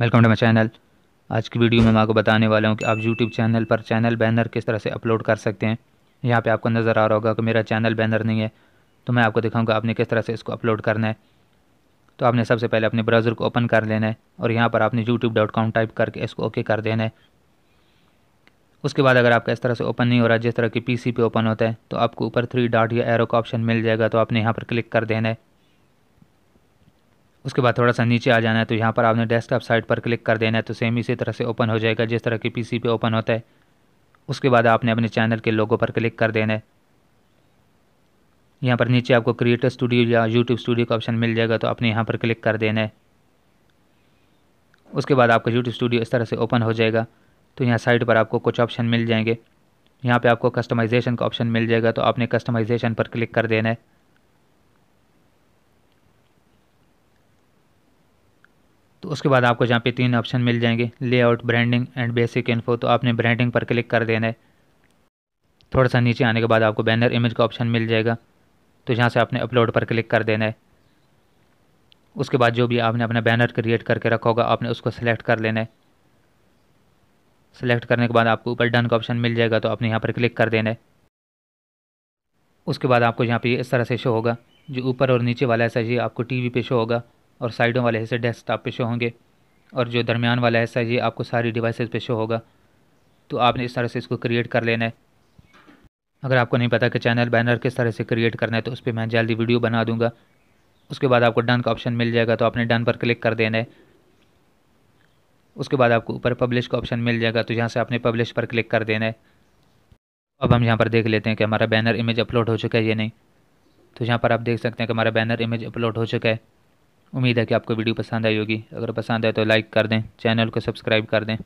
welcome to my channel आज की video में मैं आपको बताने वाला हूँ कि आप यूट्यूब चैनल पर चैनल बैनर किस तरह से अपलोड कर सकते हैं यहाँ पे आपको नज़र आ रहा होगा कि मेरा चैनल बैनर नहीं है तो मैं आपको दिखाऊंगा आपने किस तरह से इसको अपलोड करना है तो आपने सबसे पहले अपने ब्राउज़र को ओपन कर लेना है और यहाँ पर आपने यूट्यूब टाइप करके इसको ओके कर देना है उसके बाद अगर आपका इस तरह से ओपन नहीं हो रहा जिस तरह की पी पे ओपन होता है तो आपको ऊपर थ्री डॉट या एरो का ऑप्शन मिल जाएगा तो आपने यहाँ पर क्लिक कर देना है उसके बाद थोड़ा सा नीचे आ जाना है तो यहाँ पर आपने डेस्कटॉप साइट पर क्लिक कर देना है तो सेम इसी तरह से ओपन हो जाएगा जिस तरह की पीसी पे ओपन होता है उसके बाद आपने अपने चैनल के लोगों पर क्लिक कर देना है यहाँ पर नीचे आपको क्रिएटर स्टूडियो या यूट्यूब स्टूडियो का ऑप्शन मिल जाएगा तो आपने यहाँ पर क्लिक कर देना है उसके बाद आपका यूट्यूब स्टूडियो इस तरह से ओपन हो जाएगा तो यहाँ साइड पर आपको कुछ ऑप्शन मिल जाएंगे यहाँ पे आपको कस्टमाइजेशन का ऑप्शन मिल जाएगा तो आपने कस्टमाइजेशन पर क्लिक कर देना है तो उसके बाद आपको जहाँ पे तीन ऑप्शन मिल जाएंगे layout branding and basic info तो आपने ब्रांडिंग पर क्लिक कर देना है थोड़ा सा नीचे आने के बाद आपको बैनर इमेज का ऑप्शन मिल जाएगा तो यहाँ से आपने अपलोड पर क्लिक कर देना है उसके बाद जो भी आपने अपना बैनर क्रिएट करके रखा होगा आपने उसको सेलेक्ट कर लेना है सेलेक्ट करने के बाद आपको ऊपर डन का ऑप्शन मिल जाएगा तो आपने यहाँ पर क्लिक कर देना है उसके बाद आपको यहाँ पे इस तरह से शो होगा जो ऊपर और नीचे वाला ऐसा ये आपको टीवी पे शो होगा और साइडों वाले हिस्से डेस्कटॉप पे शो होंगे और जो दरमियान वाला हिस्सा ये आपको सारी डिवाइसेस पे शो होगा तो आपने इस तरह से इसको क्रिएट कर लेना है अगर आपको नहीं पता कि चैनल बैनर किस तरह से क्रिएट करना है तो उस पर मैं जल्दी वीडियो बना दूँगा उसके बाद आपको डन का ऑप्शन मिल जाएगा तो आपने डन पर क्लिक कर देना है उसके बाद आपको ऊपर पब्लिश का ऑप्शन मिल जाएगा तो यहाँ से आपने पब्लिश पर क्लिक कर देना है अब हम यहाँ पर देख लेते हैं कि हमारा बैनर इमेज अपलोड हो चुका है या नहीं तो यहाँ पर आप देख सकते हैं कि हमारा बैनर इमेज अपलोड हो चुका है उम्मीद है कि आपको वीडियो पसंद आई होगी अगर पसंद आए तो लाइक कर दें चैनल को सब्सक्राइब कर दें